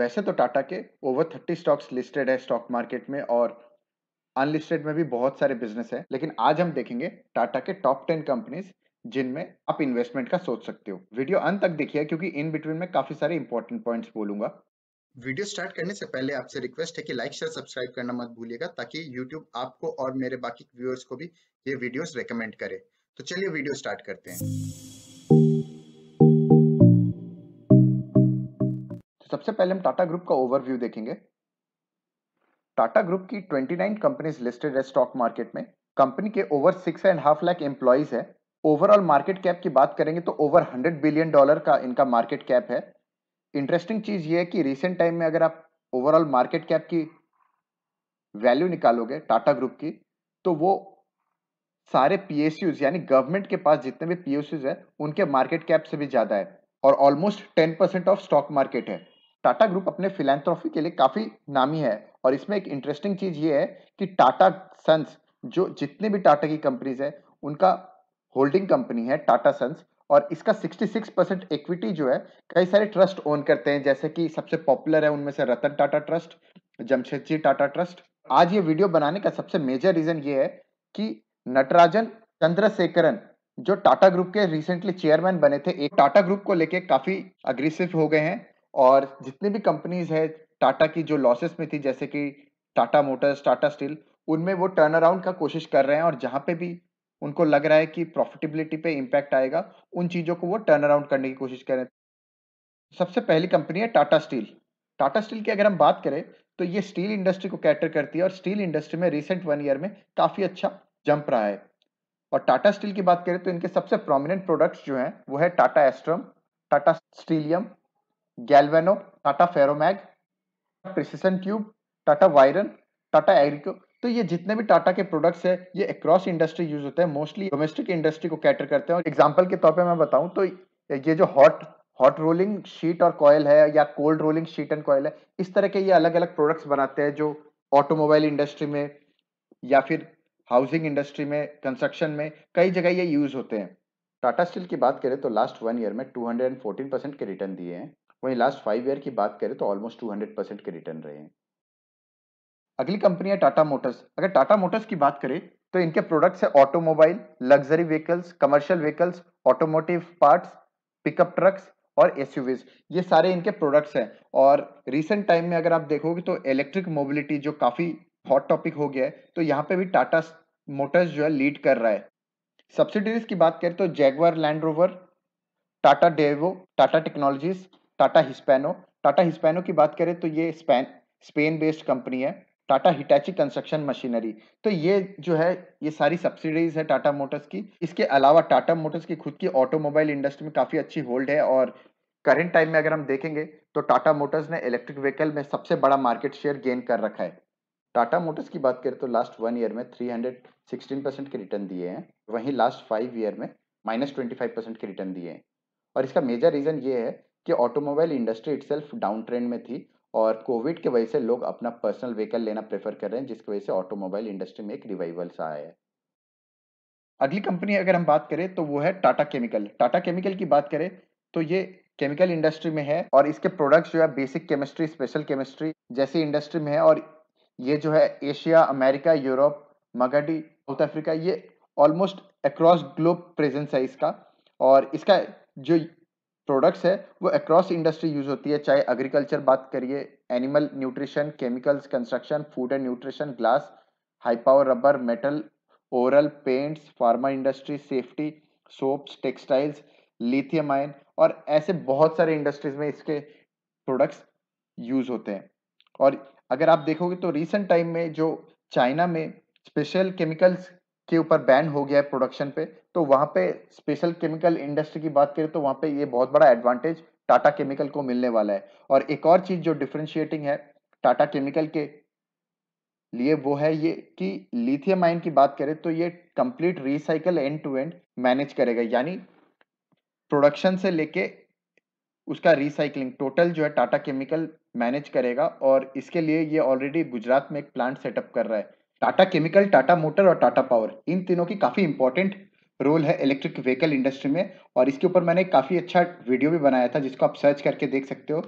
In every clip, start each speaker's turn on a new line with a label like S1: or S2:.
S1: वैसे तो टाटा के ओवर थर्टी स्टॉक्स लिस्टेड है स्टॉक मार्केट में और अनलिस्टेड में भी बहुत सारे बिजनेस है लेकिन आज हम देखेंगे टाटा के टॉप टेन कंपनीज जिनमें आप इन्वेस्टमेंट का सोच सकते हो वीडियो अंत तक देखिए क्योंकि इन बिटवीन में काफी सारे इंपॉर्टेंट पॉइंट्स बोलूंगा वीडियो स्टार्ट करने से पहले आपसे रिक्वेस्ट है कि लाइक शेयर सब्सक्राइब करना मत भूलिएगा ताकि यूट्यूब आपको और मेरे बाकी व्यूअर्स को भी ये वीडियोस रेकमेंड करे तो चलिए वीडियो स्टार्ट करते हैं सबसे पहले हम टाटा ग्रुप का ओवरव्यू देखेंगे टाटा ग्रुप की 29 कंपनीज लिस्टेड है स्टॉक मार्केट में कंपनी के over six and half lakh employees है ओवरऑल मार्केट कैप की बात करेंगे तो ओवर हंड्रेड बिलियन डॉलर का इनका मार्केट कैप है इंटरेस्टिंग चीज़ ये है कि रिसेंट टाइम में अगर आप ओवरऑल मार्केट कैप की वैल्यू निकालोगे टाटा ग्रुप की तो वो सारे पीएसयूज यानी गवर्नमेंट के पास जितने भी पीएसयूज है उनके मार्केट कैप से भी ज़्यादा है और almost ten percent of stock market है टाटा ग्रुप अपने फिलेंथ्रॉफी के लिए काफ़ी नामी है और इसमें एक इंटरेस्टिंग चीज़ ये है कि टाटा सन्स जो जितने भी टाटा की कंपनीज है उनका होल्डिंग कंपनी है टाटा सन्स और इसका 66 परसेंट इक्विटी जो है कई सारे ट्रस्ट ओन करते हैं जैसे कि सबसे पॉपुलर है उनमें से रतन टाटा ट्रस्ट जमशेद जी टाटा ट्रस्ट आज ये वीडियो बनाने का सबसे मेजर रीज़न ये है कि नटराजन चंद्रशेखरन जो टाटा ग्रुप के रिसेंटली चेयरमैन बने थे एक टाटा ग्रुप को लेके काफ़ी अग्रेसिव हो गए हैं और जितनी भी कंपनीज है टाटा की जो लॉसेस में थी जैसे कि टाटा मोटर्स टाटा स्टील उनमें वो टर्न अराउंड का कोशिश कर रहे हैं और जहाँ पे भी उनको लग रहा है कि प्रॉफिटेबिलिटी पे इम्पैक्ट आएगा उन चीज़ों को वो टर्न अराउंड करने की कोशिश कर रहे हैं सबसे पहली कंपनी है टाटा स्टील टाटा स्टील की अगर हम बात करें तो ये स्टील इंडस्ट्री को कैटर करती है और स्टील इंडस्ट्री में रिसेंट वन ईयर में काफ़ी अच्छा जंप रहा है और टाटा स्टील की बात करें तो इनके सबसे प्रोमिनेंट प्रोडक्ट्स जो हैं वो है Tata Astrum Tata Steelium Galvano Tata Ferromag precision tube Tata Wiron Tata Agrico तो ये जितने भी टाटा के प्रोडक्ट्स है ये अक्रॉस इंडस्ट्री यूज होते हैं मोस्टली डोमेस्टिक इंडस्ट्री को कैटर करते हैं और एग्जाम्पल के तौर पर मैं बताऊं तो ये जो हॉट हॉट रोलिंग शीट और कॉयल है या cold rolling sheet and coil है इस तरह के ये अलग अलग प्रोडक्ट्स बनाते हैं जो ऑटोमोबाइल इंडस्ट्री में या फिर हाउसिंग इंडस्ट्री में कंस्ट्रक्शन में कई जगह ये यूज होते हैं टाटा स्टील की बात करें तो लास्ट वन ईयर में 214 परसेंट के रिटर्न दिए हैं वहीं लास्ट फाइव ईयर की बात करें तो ऑलमोस्ट टू हंड्रेड परसेंट के रिटर्न रहे हैं अगली कंपनी है टाटा मोटर्स अगर टाटा मोटर्स की बात करें तो इनके प्रोडक्ट्स है automobile luxury vehicles commercial vehicles automotive parts pickup trucks और एस ये सारे इनके प्रोडक्ट्स हैं और रिसेंट टाइम में अगर आप देखोगे तो इलेक्ट्रिक मोबिलिटी जो काफ़ी हॉट टॉपिक हो गया है तो यहाँ पे भी टाटा मोटर्स जो है लीड कर रहा है सब्सिडरीज की बात करें तो Jaguar Land Rover Tata Daewoo Tata Technologies Tata Hispano Tata Hispano की बात करें तो ये स्पेन स्पेन बेस्ड कंपनी है टाटा हिटैची कंस्ट्रक्शन मशीनरी तो ये जो है ये सारी सब्सिडीज है टाटा मोटर्स की इसके अलावा टाटा मोटर्स की खुद की ऑटोमोबाइल इंडस्ट्री में काफ़ी अच्छी होल्ड है और करंट टाइम में अगर हम देखेंगे तो टाटा मोटर्स ने इलेक्ट्रिक व्हीकल में सबसे बड़ा मार्केट शेयर गेन कर रखा है टाटा मोटर्स की बात करें तो लास्ट वन ईयर में 316 परसेंट के रिटर्न दिए हैं वहीं लास्ट फाइव ईयर में माइनस ट्वेंटी फाइव परसेंट के रिटर्न दिए हैं और इसका मेजर रीज़न ये है कि automobile industry itself down trend में थी और कोविड के वजह से लोग अपना पर्सनल व्हीकल लेना प्रेफर कर रहे हैं जिसकी वजह से ऑटोमोबाइल इंडस्ट्री में एक रिवाइवल सा आया है अगली कंपनी अगर हम बात करें तो वो है टाटा केमिकल टाटा केमिकल की बात करें तो ये केमिकल इंडस्ट्री में है और इसके प्रोडक्ट्स जो है बेसिक केमिस्ट्री स्पेशल केमिस्ट्री जैसी इंडस्ट्री में है और ये जो है Asia America Europe Magadi South Africa ये ऑलमोस्ट अक्रॉस ग्लोब प्रेजेंस है इसका और इसका जो प्रोडक्ट्स है वो अक्रॉस इंडस्ट्री यूज होती है चाहे एग्रीकल्चर बात करिए animal nutrition chemicals construction food and nutrition glass high power rubber metal oral paints pharma industry safety soaps textiles lithium ion और ऐसे बहुत सारे इंडस्ट्रीज में इसके प्रोडक्ट्स यूज होते हैं और अगर आप देखोगे तो रिसेंट टाइम में जो चाइना में स्पेशल केमिकल्स के ऊपर बैन हो गया है प्रोडक्शन पे तो वहां पे स्पेशल केमिकल इंडस्ट्री की बात करें तो वहां पे ये बहुत बड़ा एडवांटेज टाटा केमिकल को मिलने वाला है और एक और चीज जो डिफ्रेंशिएटिंग है टाटा केमिकल के लिए वो है ये कि लिथियम आयन की बात करें तो ये complete recycle end to end manage करेगा यानी प्रोडक्शन से लेके उसका रिसाइकलिंग टोटल जो है टाटा केमिकल मैनेज करेगा और इसके लिए ये ऑलरेडी गुजरात में एक प्लांट सेटअप कर रहा है टाटा केमिकल टाटा मोटर और टाटा पावर इन तीनों की काफी इंपॉर्टेंट रोल है इलेक्ट्रिक व्हीकल इंडस्ट्री में और इसके ऊपर मैंने काफ़ी अच्छा वीडियो भी बनाया था जिसको आप सर्च करके देख सकते हो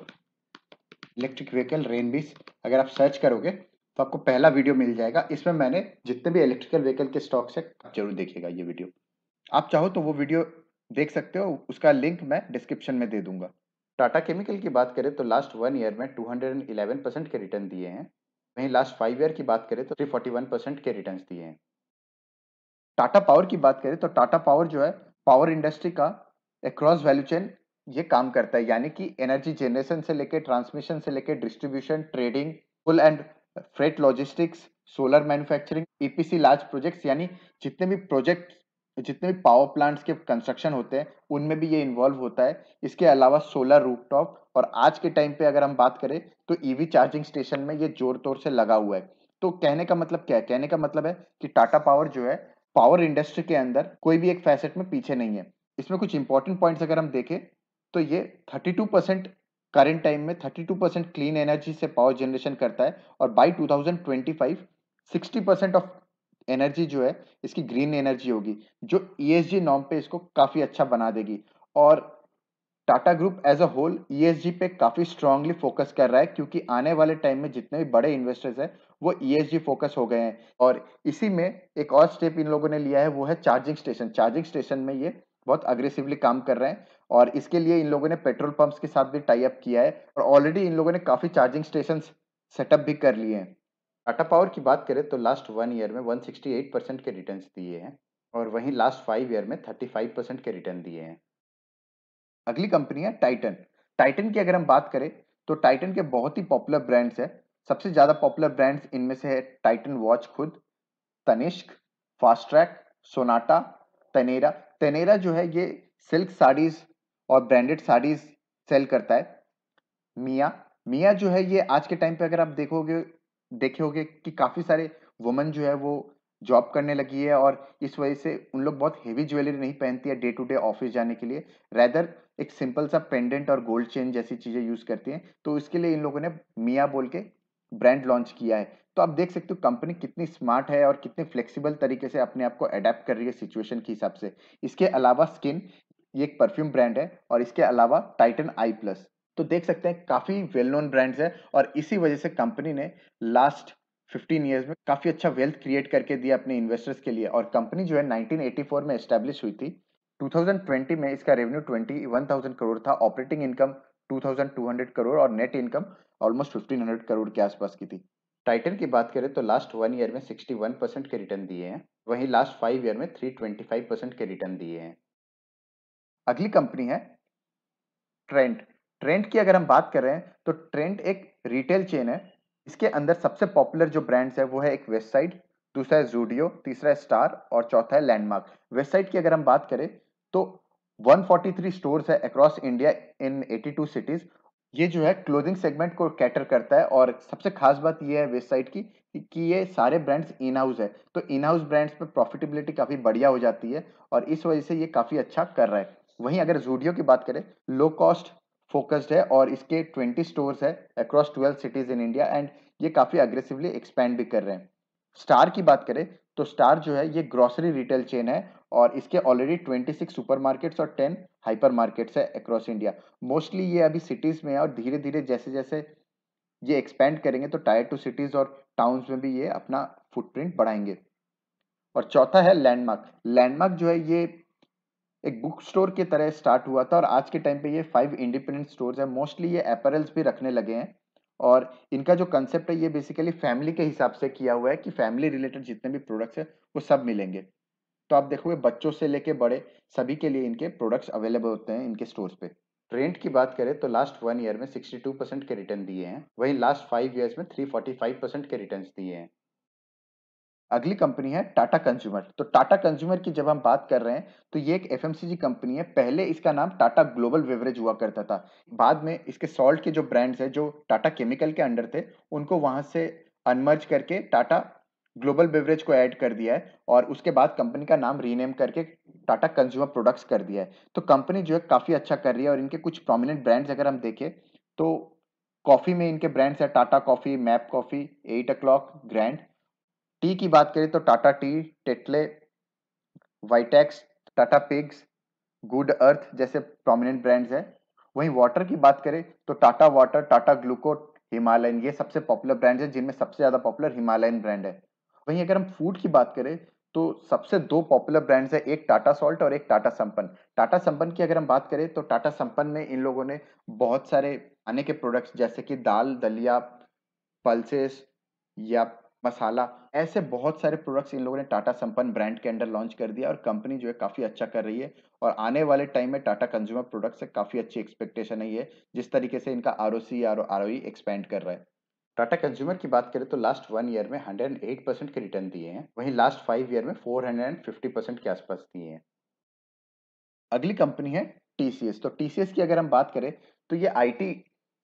S1: इलेक्ट्रिक व्हीकल रेनबीज अगर आप सर्च करोगे तो आपको पहला वीडियो मिल जाएगा इसमें मैंने जितने भी इलेक्ट्रिकल व्हीकल के स्टॉक्स है आप जरूर देखिएगा ये वीडियो आप चाहो तो वो वीडियो देख सकते हो उसका लिंक मैं डिस्क्रिप्शन में दे दूंगा टाटा केमिकल की बात करें तो लास्ट वन ईयर में 211 परसेंट के रिटर्न दिए हैं वहीं लास्ट फाइव ईयर की बात करें तो 341 परसेंट के रिटर्न दिए हैं टाटा पावर की बात करें तो टाटा पावर जो है पावर इंडस्ट्री का अक्रॉस वैल्यू चेन ये काम करता है यानी कि एनर्जी जनरेशन से लेकर ट्रांसमिशन से लेकर distribution trading fuel and freight logistics solar manufacturing EPC large projects यानी जितने भी प्रोजेक्ट जितने भी पावर प्लांट्स के कंस्ट्रक्शन होते हैं उनमें भी ये इन्वॉल्व होता है इसके अलावा सोलर रूपटॉप और आज के टाइम पे अगर हम बात करें तो ईवी चार्जिंग स्टेशन में ये जोर तोर से लगा हुआ है तो कहने का मतलब क्या है कहने का मतलब है कि टाटा पावर जो है पावर इंडस्ट्री के अंदर कोई भी एक फैसेट में पीछे नहीं है इसमें कुछ इंपॉर्टेंट पॉइंट्स अगर हम देखें तो ये 32 परसेंट करेंट टाइम में 32 परसेंट क्लीन एनर्जी से पावर जनरेशन करता है और बाई 2025 60 परसेंट ऑफ एनर्जी जो है इसकी ग्रीन एनर्जी होगी जो ई e नॉम पे इसको काफ़ी अच्छा बना देगी और Tata group as a whole ई पे काफ़ी स्ट्रांगली फोकस कर रहा है क्योंकि आने वाले टाइम में जितने भी बड़े इन्वेस्टर्स हैं वो ई e फोकस हो गए हैं और इसी में एक और स्टेप इन लोगों ने लिया है वो है चार्जिंग स्टेशन चार्जिंग स्टेशन में ये बहुत अग्रेसिवली काम कर रहे हैं और इसके लिए इन लोगों ने पेट्रोल पंप्स के साथ भी टाई अप किया है और ऑलरेडी इन लोगों ने काफ़ी चार्जिंग स्टेशन सेटअप भी कर लिए हैं टाटा पावर की बात करें तो लास्ट वन ईयर में 168 परसेंट के रिटर्न दिए हैं और वहीं लास्ट फाइव ईयर में 35 परसेंट के रिटर्न दिए हैं अगली कंपनी है टाइटन टाइटन की अगर हम बात करें तो टाइटन के बहुत ही पॉपुलर ब्रांड्स हैं सबसे ज़्यादा पॉपुलर ब्रांड्स इनमें से है टाइटन वॉच खुद Tanishq Fastrack Sonata Taneira Taneira जो है ये सिल्क साड़ीज और ब्रांडेड साड़ीज सेल करता है मिया मिया जो है ये आज के टाइम पे अगर आप देखोगे देखे होगे कि काफ़ी सारे वुमन जो है वो जॉब करने लगी है और इस वजह से उन लोग बहुत हेवी ज्वेलरी नहीं पहनती है डे टू डे ऑफिस जाने के लिए रैदर एक सिंपल सा पेंडेंट और गोल्ड चेन जैसी चीज़ें यूज़ करती हैं तो इसके लिए इन लोगों ने मिया बोल के ब्रांड लॉन्च किया है तो आप देख सकते हो कंपनी कितनी स्मार्ट है और कितने फ्लेक्सिबल तरीके से अपने आप को अडेप्ट कर रही है सिचुएशन के हिसाब से इसके अलावा स्किन ये एक परफ्यूम ब्रांड है और इसके अलावा टाइटन आई प्लस तो देख सकते हैं काफ़ी वेल नोन ब्रांड्स है और इसी वजह से कंपनी ने लास्ट 15 इयर्स में काफ़ी अच्छा वेल्थ क्रिएट करके दिया अपने इन्वेस्टर्स के लिए और कंपनी जो है 1984 में एस्टेब्लिश हुई थी 2020 में इसका रेवेन्यू 21,000 करोड़ था ऑपरेटिंग इनकम 2,200 करोड़ और net income almost fifteen hundred crore के आसपास की थी टाइटन की बात करें तो लास्ट वन ईयर में सिक्सटी वन परसेंट के रिटर्न दिए हैं वहीं लास्ट फाइव ईयर में थ्री ट्वेंटी फाइव परसेंट के रिटर्न दिए हैं अगली कंपनी है ट्रेंड ट्रेंड तो की अगर हम बात करें तो ट्रेंड एक रिटेल चेन है इसके अंदर सबसे पॉपुलर जो ब्रांड्स है वो है एक वेबसाइट दूसरा है जूडियो तीसरा है स्टार और चौथा है लैंडमार्क वेबसाइट की अगर हम बात करें तो 143 स्टोर्स है अक्रॉस इंडिया इन 82 सिटीज ये जो है क्लोथिंग सेगमेंट को कैटर करता है और सबसे खास बात ये है वेबसाइट की कि ये सारे ब्रांड्स इन हाउस है तो इन हाउस ब्रांड्स पर प्रॉफिटेबिलिटी काफ़ी बढ़िया हो जाती है और इस वजह से ये काफ़ी अच्छा कर रहा है वहीं अगर जूडियो की बात करें लो कॉस्ट फोकस्ड है और इसके ट्वेंटी स्टोर्स है across twelve cities in India and ये काफ़ी अग्रेसिवली एक्सपैंड भी कर रहे हैं स्टार की बात करें तो स्टार जो है ये ग्रॉसरी रिटेल चेन है और इसके ऑलरेडी 26 सुपरमार्केट्स और 10 हाइपरमार्केट्स है अक्रॉस इंडिया मोस्टली ये अभी सिटीज़ में है और धीरे धीरे जैसे जैसे ये एक्सपेंड करेंगे तो टायर टू सिटीज़ और टाउन्स में भी ये अपना फुटप्रिंट बढ़ाएंगे और चौथा है लैंडमार्क लैंडमार्क जो है ये एक बुक स्टोर की तरह स्टार्ट हुआ था और आज के टाइम पे ये फाइव इंडिपेंडेंट स्टोर्स है मोस्टली ये एपरल्स भी रखने लगे हैं और इनका जो कंसेप्ट है ये बेसिकली फैमिली के हिसाब से किया हुआ है कि फैमिली रिलेटेड जितने भी प्रोडक्ट्स हैं वो सब मिलेंगे तो आप देखोगे बच्चों से लेके बड़े सभी के लिए इनके प्रोडक्ट्स अवेलेबल होते हैं इनके स्टोर्स पे रेंट की बात करें तो लास्ट वन ईयर में 62 परसेंट के रिटर्न दिए हैं वहीं लास्ट फाइव ईयर्स में 345 परसेंट के रिटर्न दिए हैं अगली कंपनी है टाटा कंज्यूमर तो टाटा कंज्यूमर की जब हम बात कर रहे हैं तो ये एक एफ कंपनी है पहले इसका नाम टाटा ग्लोबल वेवरेज हुआ करता था बाद में इसके सॉल्ट के जो ब्रांड्स है जो टाटा केमिकल के अंडर थे उनको वहां से अनमर्ज करके टाटा ग्लोबल बेवरेज को ऐड कर दिया है और उसके बाद कंपनी का नाम रीनेम करके टाटा कंज्यूमर प्रोडक्ट्स कर दिया है तो कंपनी जो है काफ़ी अच्छा कर रही है और इनके कुछ प्रोमिनेंट ब्रांड्स अगर हम देखें तो कॉफ़ी में इनके ब्रांड्स हैं Tata coffee map coffee eight o grand tea की बात करें तो Tata tea Tetley Vitax Tata पिग्स गुड अर्थ जैसे प्रोमिनेंट ब्रांड्स हैं वहीं वाटर की बात करें तो टाटा वाटर टाटा ग्लूको हिमालयन ये सबसे पॉपुलर ब्रांड्स हैं जिनमें सबसे ज़्यादा पॉपुलर हिमालयन ब्रांड है वहीं अगर हम फूड की बात करें तो सबसे दो पॉपुलर ब्रांड्स है एक टाटा सॉल्ट और एक टाटा संपन्न टाटा संपन्न की अगर हम बात करें तो टाटा संपन्न में इन लोगों ने बहुत सारे आने के प्रोडक्ट्स जैसे कि दाल दलिया पल्सेस या मसाला ऐसे बहुत सारे प्रोडक्ट्स इन लोगों ने टाटा संपन्न ब्रांड के अंडर लॉन्च कर दिया और कंपनी जो है काफ़ी अच्छा कर रही है और आने वाले टाइम में टाटा कंज्यूमर प्रोडक्ट से काफ़ी अच्छी एक्सपेक्टेशन है जिस तरीके से इनका R O C R O expand कर रहा है टाटा कंज्यूमर की बात करें तो लास्ट वन ईयर में 108 परसेंट के रिटर्न दिए हैं वहीं लास्ट फाइव ईयर में 450 परसेंट के आसपास दिए हैं अगली कंपनी है टीसीएस तो टीसीएस की अगर हम बात करें तो ये आईटी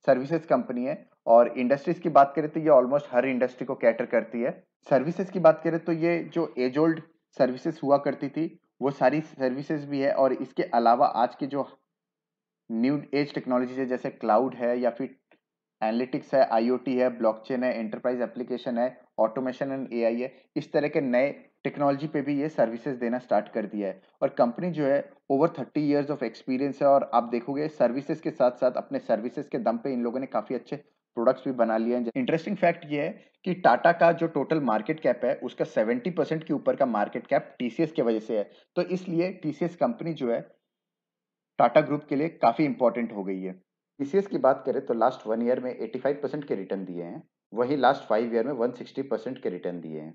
S1: सर्विसेज कंपनी है और इंडस्ट्रीज की बात करें तो ये ऑलमोस्ट हर इंडस्ट्री को कैटर करती है सर्विसेज की बात करें तो ये जो एज ओल्ड सर्विसेज हुआ करती थी वो सारी सर्विसेज भी है और इसके अलावा आज की जो न्यू एज टेक्नोलॉजीज है जैसे क्लाउड है या फिर एनालिटिक्स है आईओटी है ब्लॉकचेन है एंटरप्राइज एप्लीकेशन है ऑटोमेशन एंड एआई है इस तरह के नए टेक्नोलॉजी पे भी ये सर्विसेज देना स्टार्ट कर दिया है और कंपनी जो है over thirty years of experience है और आप देखोगे सर्विसेज के साथ साथ अपने सर्विसेज के दम पे इन लोगों ने काफ़ी अच्छे प्रोडक्ट्स भी बना लिए हैं इंटरेस्टिंग फैक्ट ये है कि टाटा का जो टोटल मार्केट कैप है उसका सेवेंटी परसेंट के ऊपर का मार्केट कैप टीसीएस के वजह से है तो इसलिए टीसीएस कंपनी जो है टाटा ग्रुप के लिए काफ़ी इंपॉर्टेंट हो गई है टीसीएस की बात करें तो लास्ट वन ईयर में 85 परसेंट के रिटर्न दिए हैं वही लास्ट फाइव ईयर में 160 परसेंट के रिटर्न दिए हैं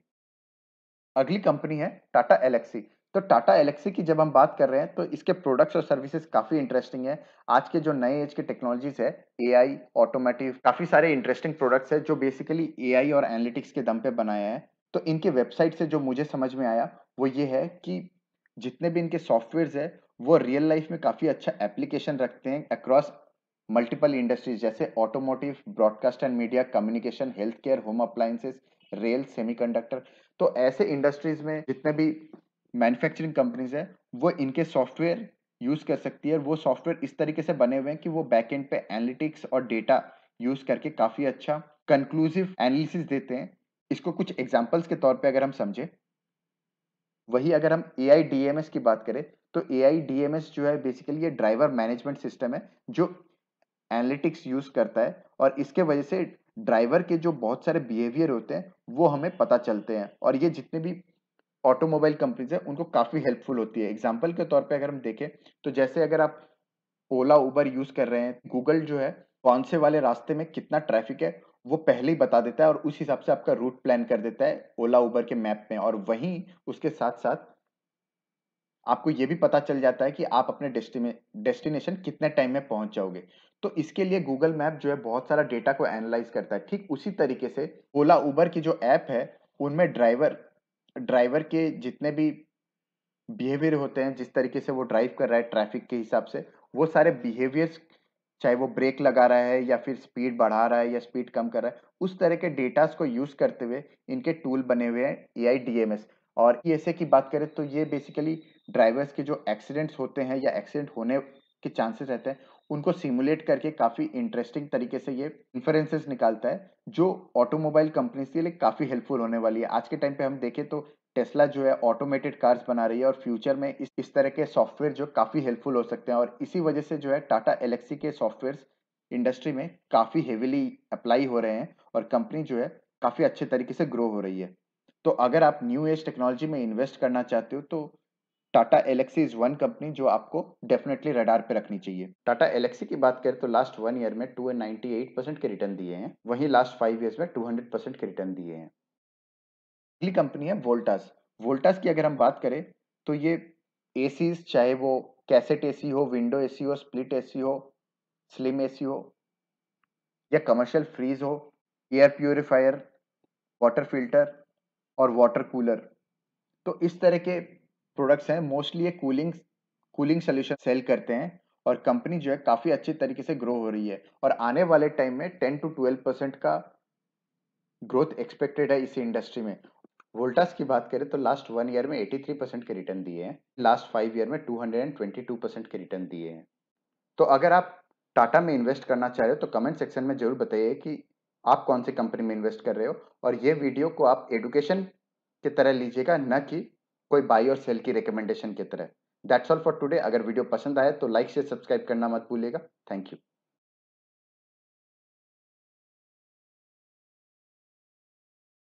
S1: अगली कंपनी है टाटा एलेक्सी तो टाटा एलेक्सी की जब हम बात कर रहे हैं तो इसके प्रोडक्ट्स और सर्विसेज काफ़ी इंटरेस्टिंग है आज के जो नए एज के टेक्नोलॉजीज है आई ऑटोमेटिव काफ़ी सारे इंटरेस्टिंग प्रोडक्ट्स है जो बेसिकली आई और एनालिटिक्स के दम पे बनाया है तो इनके वेबसाइट से जो मुझे समझ में आया वो ये है कि जितने भी इनके सॉफ्टवेयर है वो रियल लाइफ में काफ़ी अच्छा एप्लीकेशन रखते हैं अक्रॉस मल्टीपल इंडस्ट्रीज जैसे automotive broadcast and media communication health care home appliances rail semiconductor तो ऐसे इंडस्ट्रीज में जितने भी मैन्युफैक्चरिंग कंपनीज है वो इनके सॉफ्टवेयर यूज कर सकती है वो सॉफ्टवेयर इस तरीके से बने हुए हैं कि वो बैक एंड पे एनालिटिक्स और डेटा यूज करके काफी अच्छा कंक्लूसिव एनालिसिस देते हैं इसको कुछ एग्जाम्पल्स के तौर पे अगर हम समझे वही अगर हम A I D M S की बात करें तो A I D M S जो है बेसिकली ये ड्राइवर मैनेजमेंट सिस्टम है जो एनालिटिक्स यूज करता है और इसके वजह से ड्राइवर के जो बहुत सारे बिहेवियर होते हैं वो हमें पता चलते हैं और ये जितने भी ऑटोमोबाइल कंपनीज हैं उनको काफ़ी हेल्पफुल होती है एग्जाम्पल के तौर पर अगर हम देखें तो जैसे अगर आप ओला उबर यूज़ कर रहे हैं गूगल जो है कौन से वाले रास्ते में कितना ट्रैफिक है वो पहले ही बता देता है और उस हिसाब से आपका रूट प्लान कर देता है ओला उबर के मैप में और वहीं उसके साथ साथ आपको ये भी पता चल जाता है कि आप अपने डेस्टिनेशन कितने टाइम में पहुंच जाओगे तो इसके लिए गूगल मैप जो है बहुत सारा डेटा को एनालाइज करता है ठीक उसी तरीके से ओला उबर की जो ऐप है उनमें ड्राइवर ड्राइवर के जितने भी बिहेवियर होते हैं जिस तरीके से वो ड्राइव कर रहा है ट्रैफिक के हिसाब से वो सारे बिहेवियर्स चाहे वो ब्रेक लगा रहा है या फिर स्पीड बढ़ा रहा है या स्पीड कम कर रहा है उस तरह के डेटास को यूज करते हुए इनके टूल बने हुए हैं A I D M S और ऐसे की बात करें तो ये बेसिकली ड्राइवर्स के जो एक्सीडेंट्स होते हैं या एक्सीडेंट होने के चांसेस रहते हैं उनको सिमुलेट करके काफ़ी इंटरेस्टिंग तरीके से ये इन्फ्रेंसेस निकालता है जो ऑटोमोबाइल कंपनीज के लिए काफ़ी हेल्पफुल होने वाली है आज के टाइम पे हम देखें तो टेस्ला जो है ऑटोमेटेड कार्स बना रही है और फ्यूचर में इस इस तरह के सॉफ्टवेयर जो काफ़ी हेल्पफुल हो सकते हैं और इसी वजह से जो है टाटा एलेक्सी के सॉफ्टवेयर इंडस्ट्री में काफ़ी हेविली अप्लाई हो रहे हैं और कंपनी जो है काफ़ी अच्छे तरीके से ग्रो हो रही है तो अगर आप न्यू एज टेक्नोलॉजी में इन्वेस्ट करना चाहते हो तो Tata Elxsi is one company जो आपको डेफिनेटली रडार पे रखनी चाहिए टाटा एलेक्सी की बात करें तो लास्ट वन ईयर में टू नाइनटी एट परसेंट के रिटर्न दिए हैं वहीं लास्ट फाइव ईयर्स में टू हंड्रेड परसेंट के रिटर्न दिए हैं अगली कंपनी है वोल्टास वोल्टास की अगर हम बात करें तो ये ए चाहे वो कैसेट ए हो विंडो ए हो स्प्लिट ए हो स्लिम ए हो या कमर्शियल फ्रीज हो एयर प्योरीफायर वाटर फिल्टर और वाटर कूलर तो इस तरह के प्रोडक्ट्स हैं मोस्टली ये कूलिंग कूलिंग सोल्यूशन सेल करते हैं और कंपनी जो है काफ़ी अच्छे तरीके से ग्रो हो रही है और आने वाले टाइम में टेन टू ट्वेल्व परसेंट का ग्रोथ एक्सपेक्टेड है इसी इंडस्ट्री में वोल्टास की बात करें तो लास्ट वन ईयर में एटी थ्री परसेंट के रिटर्न दिए हैं लास्ट फाइव ईयर में two hundred and twenty two percent के रिटर्न दिए हैं तो अगर आप टाटा में इन्वेस्ट करना चाह रहे हो तो कमेंट सेक्शन में जरूर बताइए कि आप कौन सी कंपनी में इन्वेस्ट कर रहे हो और ये वीडियो को आप एडुकेशन की तरह लीजिएगा न कि कोई बाई और सेल की रिकमेंडेशन की तरह दैट्स ऑल फॉर टुडे अगर वीडियो पसंद आए तो लाइक शेयर सब्सक्राइब करना मत भूलिएगा थैंक यू